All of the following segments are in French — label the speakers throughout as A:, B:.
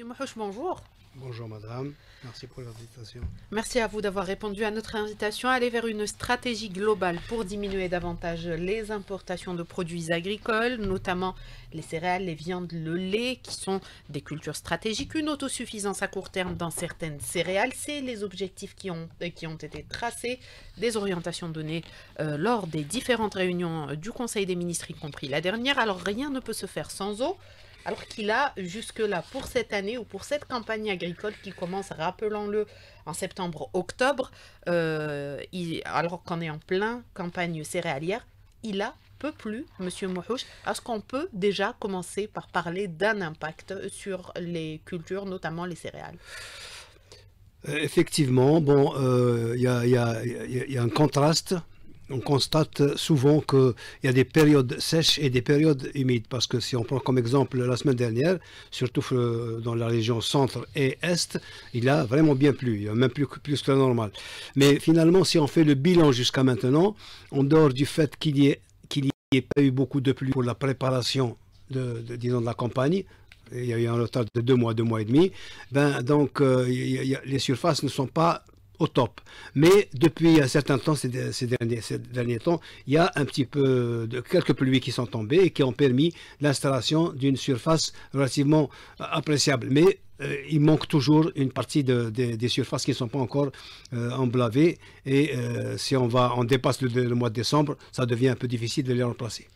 A: Monsieur bonjour.
B: Bonjour madame, merci pour l'invitation.
A: Merci à vous d'avoir répondu à notre invitation à aller vers une stratégie globale pour diminuer davantage les importations de produits agricoles, notamment les céréales, les viandes, le lait, qui sont des cultures stratégiques. Une autosuffisance à court terme dans certaines céréales, c'est les objectifs qui ont, euh, qui ont été tracés, des orientations données euh, lors des différentes réunions du Conseil des ministres, y compris la dernière. Alors rien ne peut se faire sans eau alors qu'il a jusque-là pour cette année ou pour cette campagne agricole qui commence, rappelons-le, en septembre-octobre, euh, alors qu'on est en plein campagne céréalière, il a peu plus, Monsieur Mouhouch, est-ce qu'on peut déjà commencer par parler d'un impact sur les cultures, notamment les céréales
B: euh, Effectivement, bon, il y, a un contraste on constate souvent qu'il y a des périodes sèches et des périodes humides. Parce que si on prend comme exemple la semaine dernière, surtout euh, dans la région centre et est, il a vraiment bien plu, même plus, plus que normal Mais finalement, si on fait le bilan jusqu'à maintenant, en dehors du fait qu'il n'y ait, pas eu beaucoup de pluie pour la préparation de, disons, de la campagne, il y a eu un retard de deux mois, deux mois et demi, ben, donc euh, les surfaces ne sont pas au top. Mais depuis un certain temps, ces, derniers, temps, il y a un petit peu de quelques pluies qui sont tombées et qui ont permis l'installation d'une surface relativement euh, appréciable. Mais euh, il manque toujours une partie des surfaces qui ne sont pas encore enblavées. Euh, et si on, va, on dépasse le mois de décembre, ça devient un peu difficile de les remplacer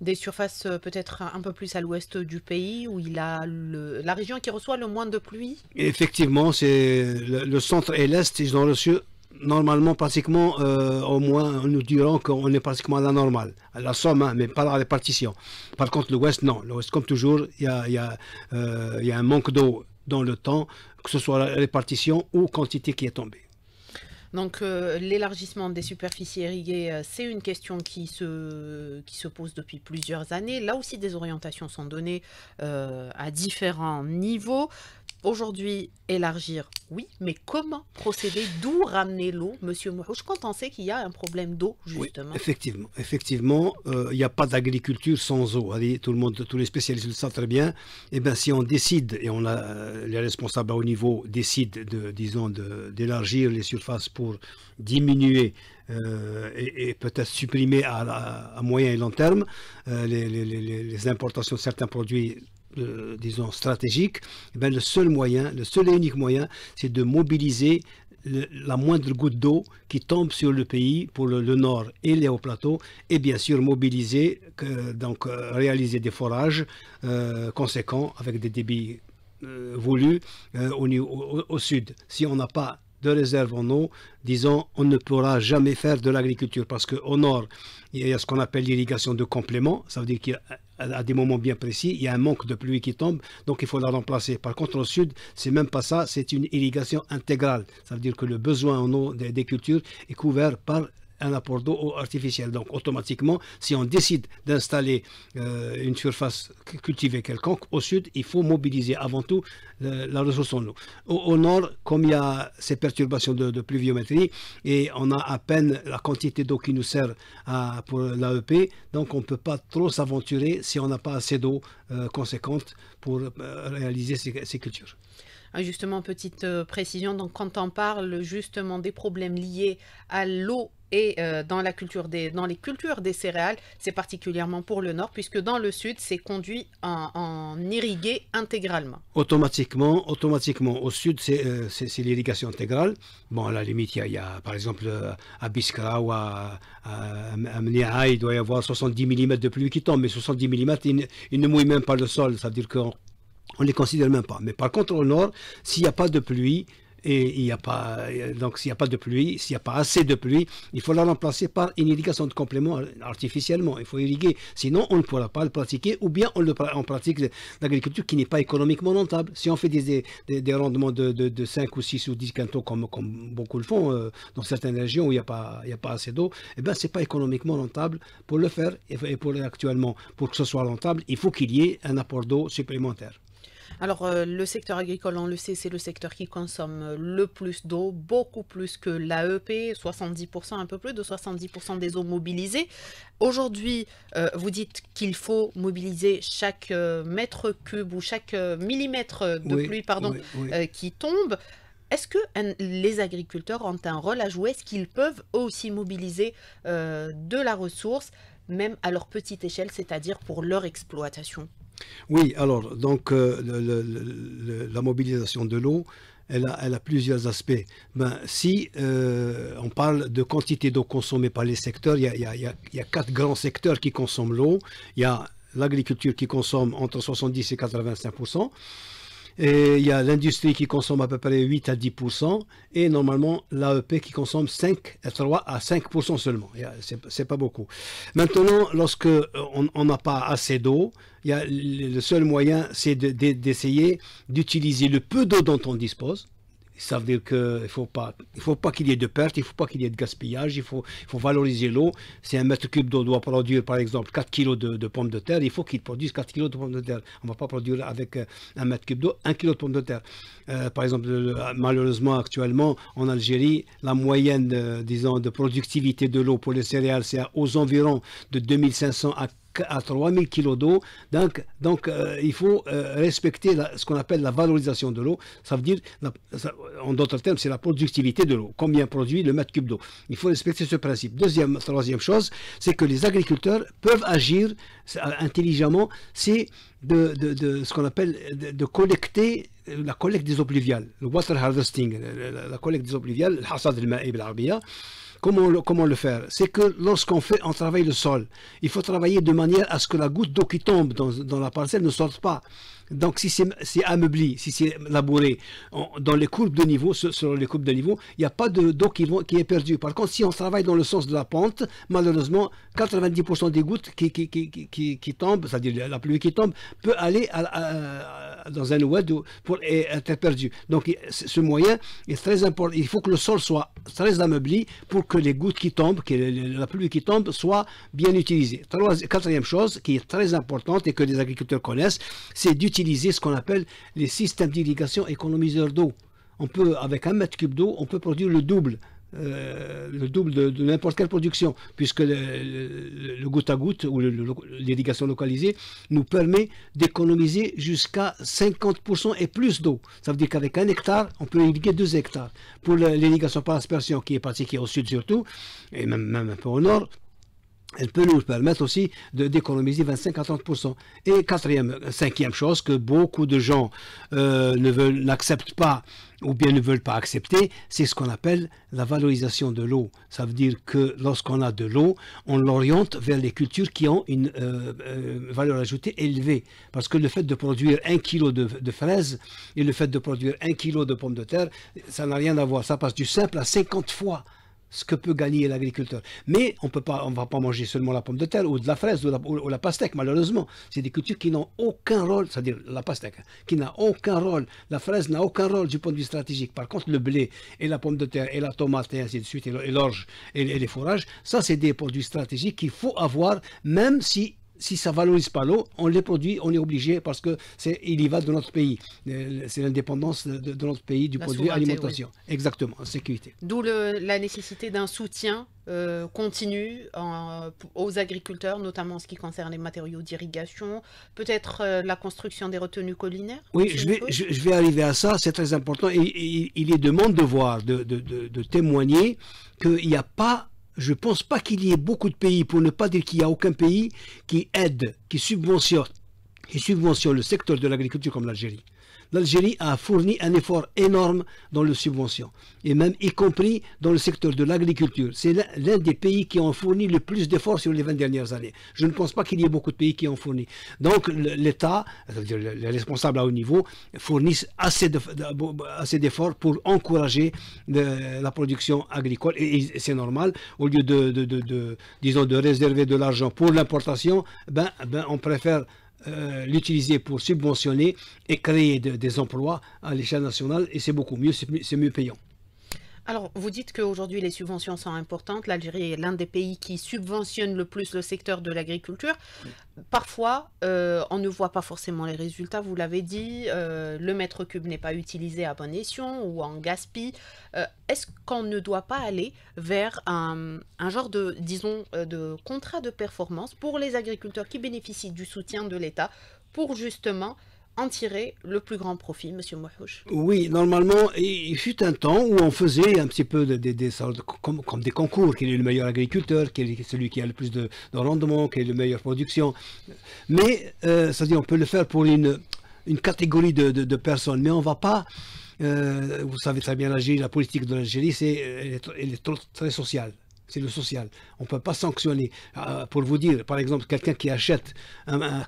A: des surfaces euh, peut-être un peu plus à l'ouest du pays, où il a la région qui reçoit le moins de pluie
B: Effectivement, c'est le, centre et l'est, ils ont reçu normalement pratiquement, euh, au moins nous dirons qu'on est pratiquement à la normale, à la somme, hein, mais pas à la répartition. Par contre, l'ouest, non. L'ouest, comme toujours, euh, il y a, un manque d'eau dans le temps, que ce soit la répartition ou quantité qui est tombée.
A: Donc euh, l'élargissement des superficies irriguées, euh, c'est une question qui se, pose depuis plusieurs années. Là aussi, des orientations sont données euh, à différents niveaux. Aujourd'hui, élargir, oui, mais comment procéder D'où ramener l'eau, Monsieur Mouhouch, quand on sait qu'il y a un problème d'eau, justement
B: Effectivement, effectivement, euh, il n'y a pas d'agriculture sans eau. tout le monde, tous les spécialistes le savent très bien. et eh bien, si on décide, et on a, euh, les responsables à haut niveau décident, de, disons, d'élargir les surfaces pour diminuer euh, et, peut-être supprimer à, moyen et long terme les, les importations de certains produits euh, disons, stratégique, eh ben, le seul moyen, le seul et unique moyen, c'est de mobiliser la moindre goutte d'eau qui tombe sur le pays pour le, nord et les hauts plateaux, et bien sûr mobiliser, donc euh, réaliser des forages euh, conséquents avec des débits voulus au, au sud. Si on n'a pas de réserve en eau, disons, on ne pourra jamais faire de l'agriculture parce qu'au nord, il y a ce qu'on appelle l'irrigation de complément, ça veut dire qu'il à des moments bien précis, il y a un manque de pluie qui tombe, donc il faut la remplacer. Par contre, au sud, c'est même pas ça, c'est une irrigation intégrale. Ça veut dire que le besoin en eau des, des cultures est couvert par un apport d'eau artificiel. Donc automatiquement, si on décide d'installer euh, une surface cultivée quelconque au sud, il faut mobiliser avant tout euh, la ressource en eau. Au, nord, comme il y a ces perturbations de, pluviométrie et on a à peine la quantité d'eau qui nous sert à, pour l'AEP, donc on ne peut pas trop s'aventurer si on n'a pas assez d'eau euh, conséquente pour réaliser ces, cultures.
A: Ah, justement, petite précision, donc quand on parle justement des problèmes liés à l'eau et euh, dans, la culture des, dans les cultures des céréales, c'est particulièrement pour le nord, puisque dans le sud, c'est conduit en, irrigué intégralement.
B: Automatiquement, automatiquement. Au sud, euh, c'est l'irrigation intégrale. Bon, à la limite, il y, a, par exemple, euh, à Biskra ou à, à, il doit y avoir 70 mm de pluie qui tombe, mais 70 mm, ils ne, mouillent même pas le sol. Ça veut dire qu'on ne les considère même pas. Mais par contre, au nord, s'il n'y a pas de pluie, et il donc s'il n'y a pas de pluie, s'il n'y a pas assez de pluie, il faut la remplacer par une irrigation de complément artificiellement. Il faut irriguer, sinon on ne pourra pas le pratiquer, ou bien on, le, pratique l'agriculture qui n'est pas économiquement rentable. Si on fait des, rendements de, de, 5 ou 6 ou 10 quintaux comme, beaucoup le font euh, dans certaines régions où il n'y a, pas, assez d'eau, eh ben c'est pas économiquement rentable pour le faire. et pour actuellement, pour que ce soit rentable, il faut qu'il y ait un apport d'eau supplémentaire.
A: Alors, euh, le secteur agricole, on le sait, c'est le secteur qui consomme euh, le plus d'eau, beaucoup plus que l'AEP, 70%, un peu plus de 70% des eaux mobilisées. Aujourd'hui, euh, vous dites qu'il faut mobiliser chaque mètre cube ou chaque millimètre de pluie pardon, qui tombe. Est-ce que les agriculteurs ont un rôle à jouer Est-ce qu'ils peuvent aussi mobiliser de la ressource, même à leur petite échelle, c'est-à-dire pour leur exploitation
B: oui, alors, donc, euh, la mobilisation de l'eau, elle a, plusieurs aspects. Ben, si euh, on parle de quantité d'eau consommée par les secteurs, il y a, quatre grands secteurs qui consomment l'eau. Il y a l'agriculture qui consomme entre 70 et 85 et il y a l'industrie qui consomme à peu près 8 à 10 et normalement l'AEP qui consomme 5 à 3 à 5 seulement. C'est pas beaucoup. Maintenant, lorsque euh, on n'a pas assez d'eau, le seul moyen c'est d'essayer d'utiliser le peu d'eau dont on dispose ça veut dire qu'il ne faut pas, il pas qu'il y ait de pertes, il ne faut pas qu'il y ait de gaspillage, il faut, il faut valoriser l'eau. Si un mètre cube d'eau doit produire, par exemple, 4 kg de, pommes de terre, il faut qu'il produise 4 kg de pommes de terre. On ne va pas produire avec euh, un mètre cube d'eau 1 kg de pommes de terre. Euh, par exemple, malheureusement, actuellement, en Algérie, la moyenne, euh, disons, de productivité de l'eau pour les céréales, c'est aux environs de 2500 à à 3000 kg d'eau. Donc, donc euh, il faut euh, respecter ce qu'on appelle la valorisation de l'eau. Ça veut dire, en d'autres termes, c'est la productivité de l'eau. Combien produit le mètre cube d'eau Il faut respecter ce principe. Deuxième, troisième chose, c'est que les agriculteurs peuvent agir euh, intelligemment. C'est de, de, ce qu'on appelle de, collecter la collecte des eaux pluviales, le water harvesting, la, collecte des eaux pluviales, le hassad al-ma'i arbiya Comment le, faire C'est que lorsqu'on fait, on travaille le sol. Il faut travailler de manière à ce que la goutte d'eau qui tombe dans, la parcelle ne sorte pas. Donc si c'est ameubli, si c'est labouré, dans les courbes de niveau, selon les courbes de niveau, il n'y a pas d'eau qui, qui, est perdue. Par contre, si on travaille dans le sens de la pente, malheureusement, 90% des gouttes qui, qui, qui tombent, c'est-à-dire la pluie qui tombe, peut aller à dans un oued pour être perdu. Donc ce moyen est très important. Il faut que le sol soit très ameubli pour que les gouttes qui tombent, que la pluie qui tombe, soit bien utilisée. Quatrième chose qui est très importante et que les agriculteurs connaissent, c'est d'utiliser ce qu'on appelle les systèmes d'irrigation économiseurs d'eau. On peut, avec un mètre cube d'eau, on peut produire le double euh, le double de, n'importe quelle production, puisque le, goutte à goutte ou l'irrigation localisée nous permet d'économiser jusqu'à 50% et plus d'eau. Ça veut dire qu'avec un hectare, on peut irriguer deux hectares. Pour l'irrigation par aspersion qui est pratiquée au sud surtout, et même, même un peu au nord, elle peut nous permettre aussi d'économiser 25 à 30 Et quatrième, cinquième chose que beaucoup de gens euh, ne veulent, n'acceptent pas ou bien ne veulent pas accepter, c'est ce qu'on appelle la valorisation de l'eau. Ça veut dire que lorsqu'on a de l'eau, on l'oriente vers les cultures qui ont une euh, euh, valeur ajoutée élevée. Parce que le fait de produire un kilo de, de fraises et le fait de produire un kilo de pommes de terre, ça n'a rien à voir. Ça passe du simple à 50 fois ce que peut gagner l'agriculteur. Mais on peut pas, va pas manger seulement la pomme de terre ou de la fraise ou la, la pastèque, malheureusement. C'est des cultures qui n'ont aucun rôle, c'est-à-dire la pastèque, hein, qui n'a aucun rôle. La fraise n'a aucun rôle du point de vue stratégique. Par contre, le blé et la pomme de terre et la tomate et ainsi de suite, et l'orge et, et les fourrages, ça, c'est des produits stratégiques qu'il faut avoir, même si si ça valorise pas l'eau, on les produit, on est obligé parce que il y va de notre pays. Euh, c'est l'indépendance de, notre pays du produit alimentation. Exactement, sécurité.
A: D'où la nécessité d'un soutien euh, continu aux agriculteurs, notamment en ce qui concerne les matériaux d'irrigation, peut-être euh, la construction des retenues collinaires
B: Oui, je vais, je, vais, arriver à ça, c'est très important. Et, il est de mon devoir de, de, de, de témoigner qu'il n'y a pas je ne pense pas qu'il y ait beaucoup de pays, pour ne pas dire qu'il n'y a aucun pays, qui aide, qui subventionne, qui subventionne le secteur de l'agriculture comme l'Algérie l'Algérie a fourni un effort énorme dans le subventions et même y compris dans le secteur de l'agriculture. C'est l'un des pays qui ont fourni le plus d'efforts sur les 20 dernières années. Je ne pense pas qu'il y ait beaucoup de pays qui ont fourni. Donc l'État, c'est-à-dire les responsables à haut niveau, fournissent assez d'efforts pour encourager la production agricole, et c'est normal, au lieu de, disons, de réserver de l'argent pour l'importation, ben, ben on préfère euh, l'utiliser pour subventionner et créer des emplois à l'échelle nationale et c'est beaucoup mieux, c'est mieux payant.
A: Alors, vous dites qu'aujourd'hui, les subventions sont importantes. L'Algérie est l'un des pays qui subventionne le plus le secteur de l'agriculture. Parfois, euh, on ne voit pas forcément les résultats. Vous l'avez dit, euh, le mètre cube n'est pas utilisé à bon escient ou en gaspille. Euh, est-ce qu'on ne doit pas aller vers un, un, genre de, disons, de contrat de performance pour les agriculteurs qui bénéficient du soutien de l'État pour justement en tirer le plus grand profit, Monsieur Mouhouch
B: Oui, normalement, il fut un temps où on faisait un petit peu des, des, comme, des concours, qui est le meilleur agriculteur, qui est celui qui a le plus de, rendement, qui est la meilleure production. Mais, euh, à dire on peut le faire pour une, une catégorie de, de, personnes, mais on ne va pas... Euh, vous savez très bien l'Algérie, la politique de l'Algérie, c'est, elle est, très sociale c'est le social. On ne peut pas sanctionner. Euh, pour vous dire, par exemple, quelqu'un qui achète un,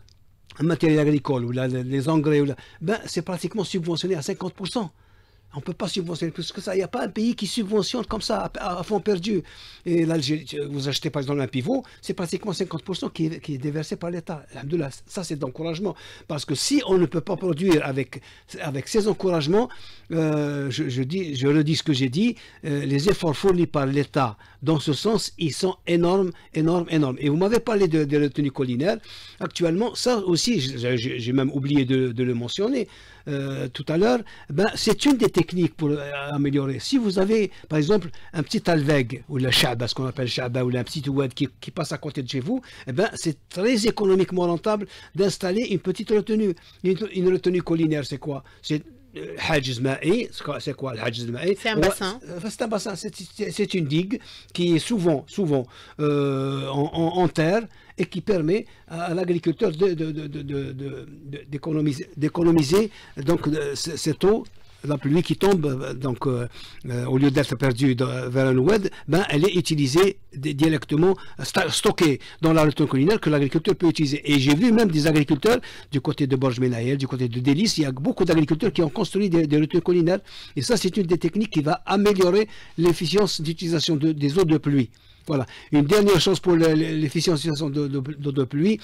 B: un matériel agricole ou les engrais, ou ben, c'est pratiquement subventionné à 50%. On ne peut pas subventionner plus que ça. Il n'y a pas un pays qui subventionne comme ça, à, fond perdu. Et l'Algérie, vous achetez par exemple un pivot, c'est pratiquement 50% qui est, déversé par l'État. Ça, c'est d'encouragement. Parce que si on ne peut pas produire avec, avec ces encouragements, euh, je, redis ce que j'ai dit, euh, les efforts fournis par l'État dans ce sens, ils sont énormes, énormes, énormes. Et vous m'avez parlé des de retenue Actuellement, ça aussi, j'ai même oublié de, le mentionner euh, tout à l'heure, ben, c'est une des techniques pour euh, améliorer. Si vous avez, par exemple, un petit alveg, ou le chaba, ce qu'on appelle chaba, ou un petit oued qui, passe à côté de chez vous, eh ben, c'est très économiquement rentable d'installer une petite retenue. Une, retenue collinaire, c'est quoi C'est c'est quoi le c'est un bassin c'est une digue qui est souvent souvent euh, en, terre et qui permet à l'agriculteur d'économiser d'économiser donc euh, cette eau la pluie qui tombe, euh, donc, euh, euh, au lieu d'être perdue vers un oued, ben, elle est utilisée directement, stockée dans la retenue collinaire que l'agriculteur peut utiliser. Et j'ai vu même des agriculteurs du côté de borges ménaël du côté de Délice, il y a beaucoup d'agriculteurs qui ont construit des, des Et ça, c'est une des techniques qui va améliorer l'efficience d'utilisation des eaux de pluie. Voilà. Une dernière chose pour l'efficience de, de, de, pluie.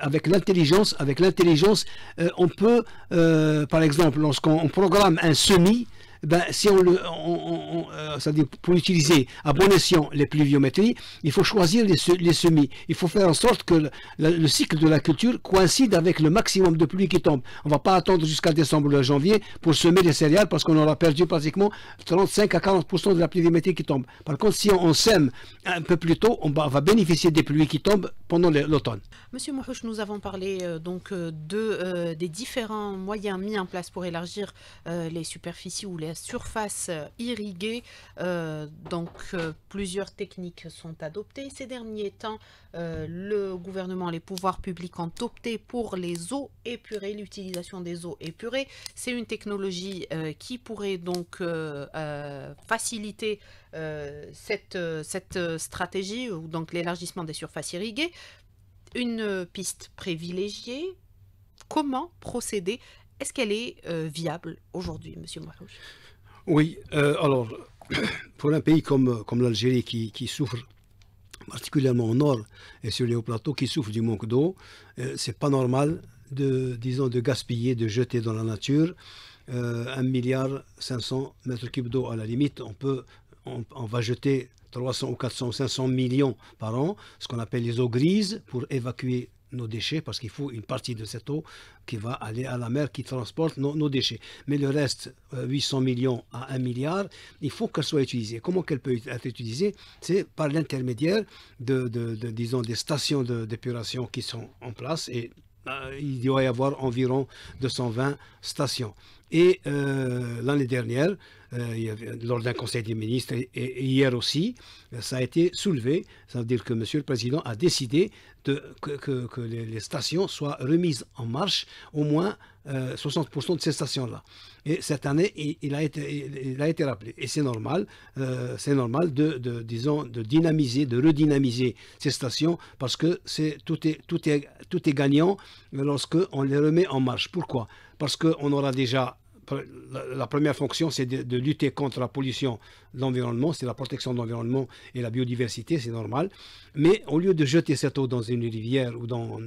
B: avec l'intelligence, avec l'intelligence, euh, on peut, euh, par exemple, lorsqu'on programme un semis, ben, si on euh, pour utiliser à bon escient les pluviométries, il faut choisir les, semis. Il faut faire en sorte que le, cycle de la culture coïncide avec le maximum de pluie qui tombe. On ne va pas attendre jusqu'à décembre ou janvier pour semer les céréales parce qu'on aura perdu pratiquement 35 à 40% de la pluviométrie qui tombe. Par contre, si on, sème un peu plus tôt, on va, bénéficier des pluies qui tombent pendant l'automne.
A: Monsieur Mouhouch, nous avons parlé euh, donc euh, de, des différents moyens mis en place pour élargir les superficies ou les surface surfaces euh, irriguées. Euh, donc euh, plusieurs techniques sont adoptées. Ces derniers temps, le gouvernement, les pouvoirs publics ont opté pour les eaux épurées, l'utilisation des eaux épurées. C'est une technologie qui pourrait donc faciliter cette, cette stratégie, ou donc l'élargissement des surfaces irriguées. Une piste privilégiée, comment procéder est-ce qu'elle est, euh, viable aujourd'hui, M. Marouche
B: Oui, euh, alors, pour un pays comme, l'Algérie qui, souffre particulièrement au nord et sur les hauts plateaux, qui souffre du manque d'eau, ce euh, c'est pas normal de, disons, de gaspiller, de jeter dans la nature 1,5 milliard 500 mètres cubes d'eau. À la limite, on peut, on va jeter 300 ou 400 ou 500 millions par an, ce qu'on appelle les eaux grises, pour évacuer nos déchets, parce qu'il faut une partie de cette eau qui va aller à la mer, qui transporte nos, déchets. Mais le reste, 800 euh, millions à 1 milliard, il faut qu'elle soit utilisée. Comment qu'elle peut être utilisée C'est par l'intermédiaire de, disons, des stations de d'épuration qui sont en place et euh, il doit y avoir environ 220 stations. Et euh, l'année dernière, euh, lors d'un conseil des ministres et, hier aussi, euh, ça a été soulevé. C'est-à-dire que Monsieur le Président a décidé que, les, stations soient remises en marche, au moins 60% euh, de ces stations-là. Et cette année, il, a été, rappelé. Et c'est normal, c'est normal de, de dynamiser, de redynamiser ces stations parce que c'est, tout, est, tout, est, tout est gagnant lorsqu'on les remet en marche. Pourquoi Parce qu'on aura déjà la première fonction, c'est de, lutter contre la pollution de l'environnement, c'est la protection de l'environnement et la biodiversité, c'est normal. Mais au lieu de jeter cette eau dans une rivière ou dans,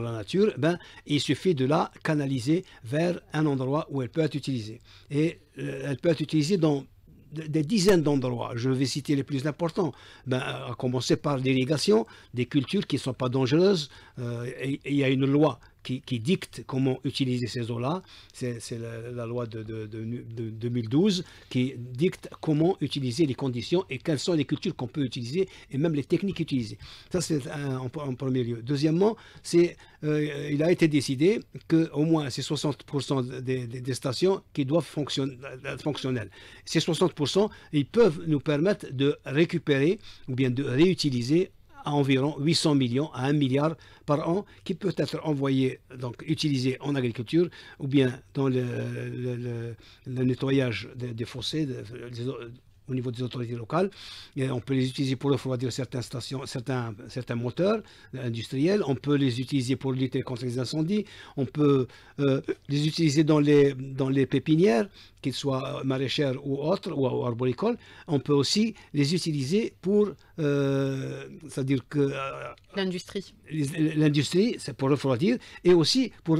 B: la nature, ben, il suffit de la canaliser vers un endroit où elle peut être utilisée. Et euh, elle peut être utilisée dans des dizaines d'endroits. Je vais citer les plus importants. Ben, à commencer par l'irrigation, des cultures qui ne sont pas dangereuses. Euh, il y a une loi qui, dicte comment utiliser ces eaux-là. C'est la, loi de, 2012 qui dicte comment utiliser les conditions et quelles sont les cultures qu'on peut utiliser et même les techniques utilisées. Ça, c'est en, premier lieu. Deuxièmement, c'est euh, il a été décidé qu'au moins ces 60% des, stations qui doivent fonctionner, fonctionnelles. Ces 60%, ils peuvent nous permettre de récupérer ou bien de réutiliser à environ 800 millions à 1 milliard par an qui peut être envoyé, donc utilisé en agriculture ou bien dans le, nettoyage des, fossés, au niveau des autorités locales. on peut les utiliser pour refroidir stations, certains, certains moteurs euh, industriels. On peut les utiliser pour lutter contre les incendies. On peut euh, les utiliser dans les, dans les pépinières, qu'elles soient maraîchères ou autres, ou, arboricoles. On peut aussi les utiliser pour, euh, c'est-à-dire que... l'industrie. L'industrie, c'est pour refroidir, et aussi pour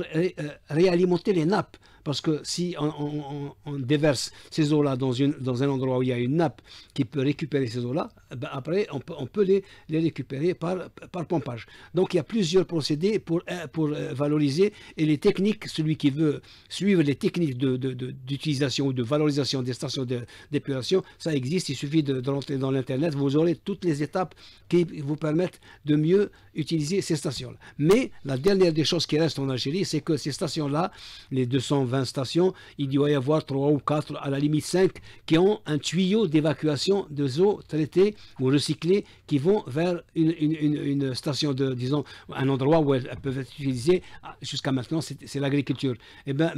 B: réalimenter les nappes. Parce que si on, déverse ces eaux-là dans, dans un endroit où il y a une nappe qui peut récupérer ces eaux-là, eh ben, après, on peut, les, les, récupérer par, par pompage. Donc, il y a plusieurs procédés pour, euh, pour euh, valoriser et les techniques, celui qui veut suivre les techniques d'utilisation de, de, ou de valorisation des stations d'épuration, ça existe, il suffit de, de rentrer dans l'Internet, vous aurez toutes les étapes qui vous permettent de mieux utiliser ces stations-là. Mais la dernière des choses qui reste en Algérie, c'est que ces stations-là, les 220, stations, il doit y avoir trois ou quatre, à la limite 5, qui ont un tuyau d'évacuation de eaux traitées ou recyclées qui vont vers une, station de, disons, un endroit où elles peuvent être utilisées. Ah, jusqu'à maintenant, c'est l'agriculture. Et eh ben,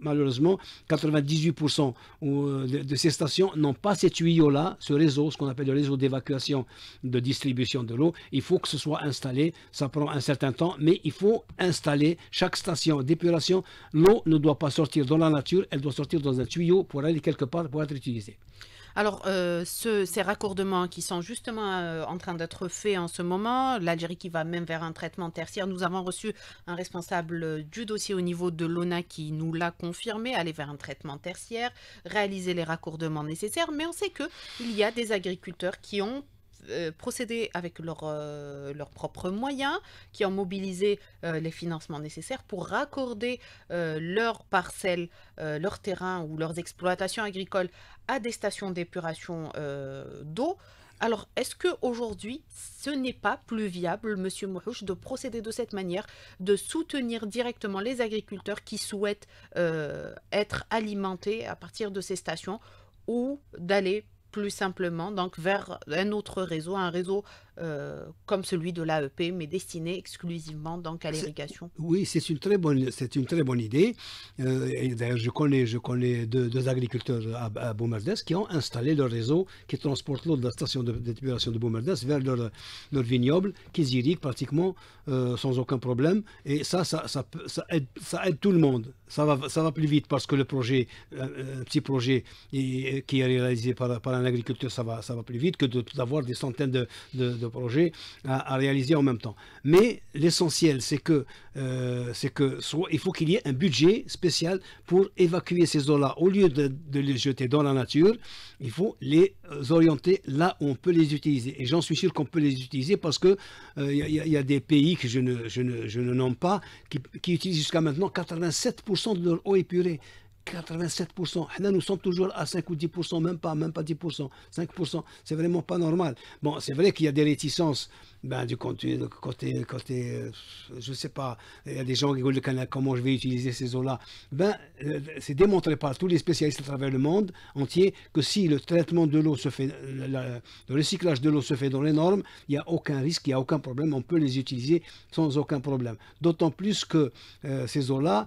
B: malheureusement, 98% euh, de ces stations n'ont pas ces tuyaux-là, ce réseau, ce qu'on appelle le réseau d'évacuation de distribution de l'eau. Il faut que ce soit installé. Ça prend un certain temps, mais il faut installer chaque station d'épuration L'eau ne doit pas sortir dans la nature, elle doit sortir dans un tuyau pour aller quelque part pour être utilisée.
A: Alors, euh, ces raccordements qui sont justement euh, en train d'être faits en ce moment, l'Algérie qui va même vers un traitement tertiaire, nous avons reçu un responsable du dossier au niveau de l'ONA qui nous l'a confirmé, aller vers un traitement tertiaire, réaliser les raccordements nécessaires, mais on sait qu'il y a des agriculteurs qui ont euh, procéder avec euh, leurs propres moyens, qui ont mobilisé euh, les financements nécessaires pour raccorder leurs parcelles, leurs terrains ou leurs exploitations agricoles à des stations d'épuration d'eau. Alors, est-ce que aujourd'hui, ce n'est pas plus viable, Monsieur Mouhouch, de procéder de cette manière, de soutenir directement les agriculteurs qui souhaitent être alimentés à partir de ces stations ou d'aller plus simplement donc vers un autre réseau, un réseau euh, comme celui de l'AEP, mais destiné exclusivement donc à l'irrigation.
B: Oui, c'est une très bonne, c'est une très bonne idée. Euh, d'ailleurs, je connais, je connais deux, agriculteurs à, à qui ont installé leur réseau qui transporte l'eau de la station de, de d'épuration de vers leur, vignoble, qu'ils irrigue pratiquement euh, sans aucun problème. Et ça, ça, ça, aide, tout le monde. Ça va, ça va plus vite parce que le projet, un petit projet qui est réalisé par, par un agriculteur, ça va, ça va plus vite que d'avoir des centaines de projet à, réaliser en même temps. Mais l'essentiel, c'est que, euh, c'est que soit, il faut qu'il y ait un budget spécial pour évacuer ces eaux-là. Au lieu de, les jeter dans la nature, il faut les euh, orienter là où on peut les utiliser. Et j'en suis sûr qu'on peut les utiliser parce que euh, il y, a des pays que je ne, ne, nomme pas qui, qui utilisent jusqu'à maintenant 87% de leur eau épurée. 87%. nous sommes toujours à 5 ou 10%, même pas, même pas 10%, 5%. C'est vraiment pas normal. Bon, c'est vrai qu'il y a des réticences ben, du côté, côté, côté euh, je ne sais pas, il y a des gens qui rigolent le comment je vais utiliser ces eaux-là. Ben, euh, c'est démontré par tous les spécialistes à travers le monde entier que si le traitement de l'eau se fait, euh, le recyclage de l'eau se fait dans les normes, il n'y a aucun risque, il n'y a aucun problème, on peut les utiliser sans aucun problème. D'autant plus que ces eaux-là,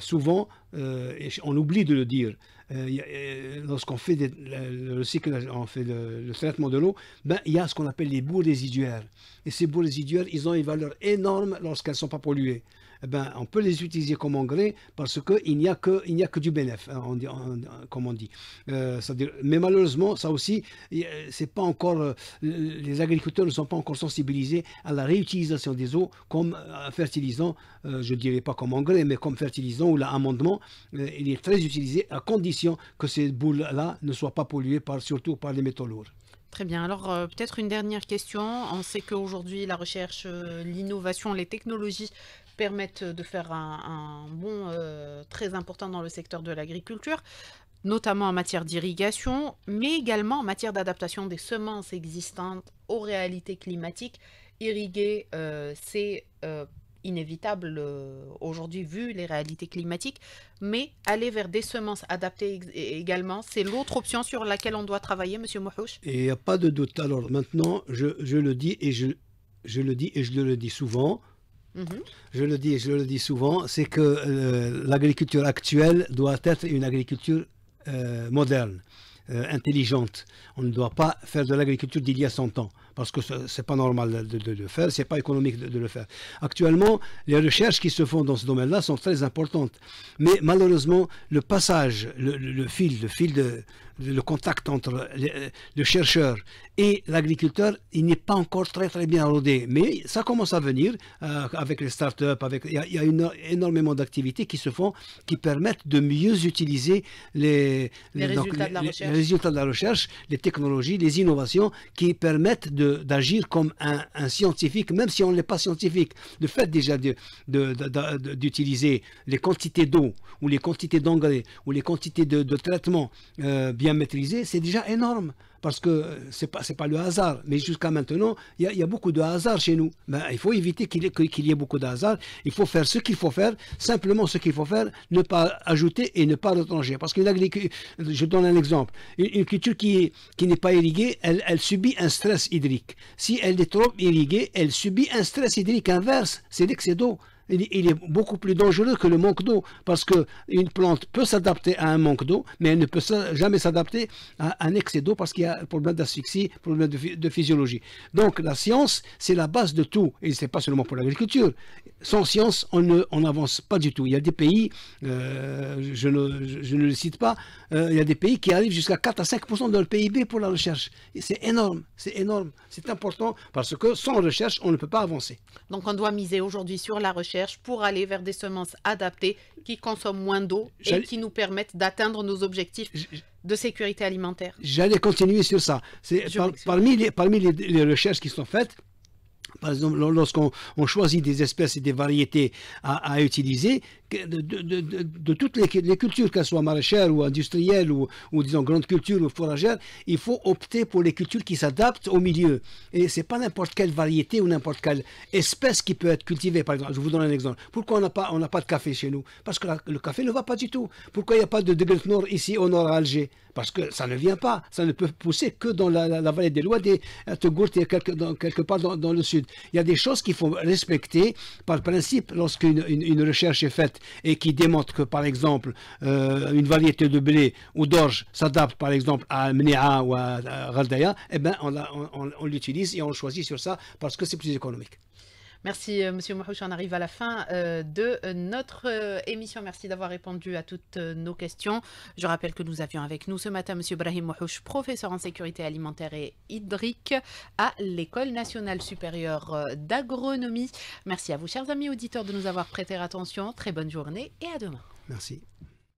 B: souvent, on oublie de le dire, euh, euh, lorsqu'on fait le, cycle, on fait le, traitement de l'eau, ben, il y a ce qu'on appelle les boues résiduaires. Et ces boues résiduaires, ils ont une valeur énorme lorsqu'elles ne sont pas polluées. Eh ben, on peut les utiliser comme engrais parce qu'il n'y a, que, il n'y a que du bénéf, hein, on dit, comme on dit. Euh, mais malheureusement, ça aussi, c'est pas encore, euh, les agriculteurs ne sont pas encore sensibilisés à la réutilisation des eaux comme euh, fertilisant, je ne dirais pas comme engrais, mais comme fertilisant ou l'amendement. il est très utilisé à condition que ces boules-là ne soient pas polluées par, surtout par les métaux lourds.
A: Très bien. Alors, peut-être une dernière question. On sait qu'aujourd'hui, la recherche, l'innovation, les technologies permettent de faire un, un bond euh, très important dans le secteur de l'agriculture, notamment en matière d'irrigation, mais également en matière d'adaptation des semences existantes aux réalités climatiques. Irriguer, euh, c'est euh, inévitable aujourd'hui vu les réalités climatiques, mais aller vers des semences adaptées également, c'est l'autre option sur laquelle on doit travailler, Monsieur Mohouch. Et
B: il n'y a pas de doute. Alors maintenant, je, le dis et je, je le dis et je le dis souvent, Mhm. Je le dis, je le dis souvent, c'est que euh, l'agriculture actuelle doit être une agriculture euh, moderne, euh, intelligente. On ne doit pas faire de l'agriculture d'il y a 100 ans, parce que c'est pas normal de, le de faire, c'est pas économique de, le faire. Actuellement, les recherches qui se font dans ce domaine-là sont très importantes, mais malheureusement, le passage, le fil, le fil de le contact entre euh, le chercheur et l'agriculteur, il n'est pas encore très très bien rodé. Mais ça commence à venir euh, avec les startups, avec il y a, une, énormément d'activités qui se font, qui permettent de mieux utiliser les, résultats, de la recherche, les technologies, les innovations qui permettent d'agir comme un, scientifique, même si on n'est pas scientifique. Le fait déjà d'utiliser de, les quantités d'eau ou les quantités d'engrais ou les quantités de, traitement euh, bien maîtriser c'est déjà énorme. Parce que euh, c'est n'est pas, pas le hasard. Mais jusqu'à maintenant, il y, a beaucoup de hasard chez nous. Ben, il faut éviter qu'il y, y ait beaucoup de hasard. Il faut faire ce qu'il faut faire, simplement ce qu'il faut faire, ne pas ajouter et ne pas retranger. Parce que je donne un exemple. Une, culture qui, qui n'est pas irriguée, elle, elle, subit un stress hydrique. Si elle est trop irriguée, elle subit un stress hydrique inverse. C'est l'excès d'eau il, est beaucoup plus dangereux que le manque d'eau, parce qu'une plante peut s'adapter à un manque d'eau, mais elle ne peut jamais s'adapter à un excès d'eau parce qu'il y a un problème d'asphyxie, problème de, physiologie. Donc la science, c'est la base de tout, et ce n'est pas seulement pour l'agriculture. Sans science, on n'avance pas du tout. Il y a des pays, euh, je, ne, le cite pas, euh, il y a des pays qui arrivent jusqu'à 4 à 5% de leur PIB pour la recherche. C'est énorme, c'est énorme, c'est important, parce que sans recherche, on ne peut pas avancer.
A: Donc on doit miser aujourd'hui sur la recherche pour aller vers des semences adaptées qui consomment moins d'eau et qui nous permettent d'atteindre nos objectifs de sécurité alimentaire.
B: J'allais continuer sur ça. parmi, les, recherches qui sont faites, par exemple, lorsqu'on choisit des espèces et des variétés à utiliser, de, de, toutes les, les cultures, qu'elles soient maraîchères ou industrielles ou, disons grandes cultures ou foragères, il faut opter pour les cultures qui s'adaptent au milieu. Et c'est pas n'importe quelle variété ou n'importe quelle espèce qui peut être cultivée. Par exemple, je vous donne un exemple. Pourquoi on n'a pas, on pas de café chez nous Parce que le café ne va pas du tout. Pourquoi il n'y a pas de Degelt Nord ici au nord à Alger Parce que ça ne vient pas. Ça ne peut pousser que dans la, vallée des Lois, des Tegourt et quelque, dans, quelque part dans, le sud. Il y a des choses qu'il faut respecter par principe lorsqu'une une recherche est faite et qui démontre que, par exemple, euh, une variété de blé ou d'orge s'adapte, par exemple, à Mnea ou à Raldaya, eh bien, on l'utilise et on choisit sur ça parce que c'est plus économique.
A: Merci, euh, Monsieur Mouhouch. On arrive à la fin euh, de euh, notre émission. Merci d'avoir répondu à toutes nos questions. Je rappelle que nous avions avec nous ce matin Monsieur Brahim Mouhouch, professeur en sécurité alimentaire et hydrique à l'École nationale supérieure d'agronomie. Merci à vous, chers amis auditeurs, de nous avoir prêté attention. Très bonne journée et à demain.
B: Merci.